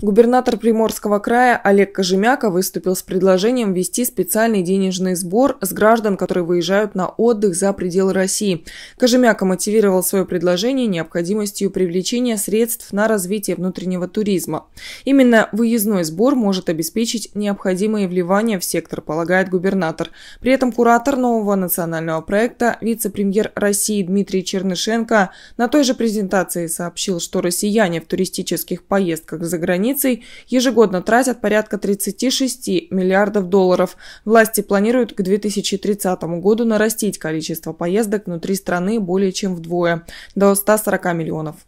губернатор Приморского края Олег Кожемяка выступил с предложением ввести специальный денежный сбор с граждан, которые выезжают на отдых за пределы России. Кожемяка мотивировал свое предложение необходимостью привлечения средств на развитие внутреннего туризма. Именно выездной сбор может обеспечить необходимые вливания в сектор, полагает губернатор. При этом куратор нового национального проекта, вице-премьер России Дмитрий Чернышенко на той же презентации сообщил, что россияне в туристических поездках за границу границей ежегодно тратят порядка 36 миллиардов долларов. Власти планируют к 2030 году нарастить количество поездок внутри страны более чем вдвое – до 140 миллионов.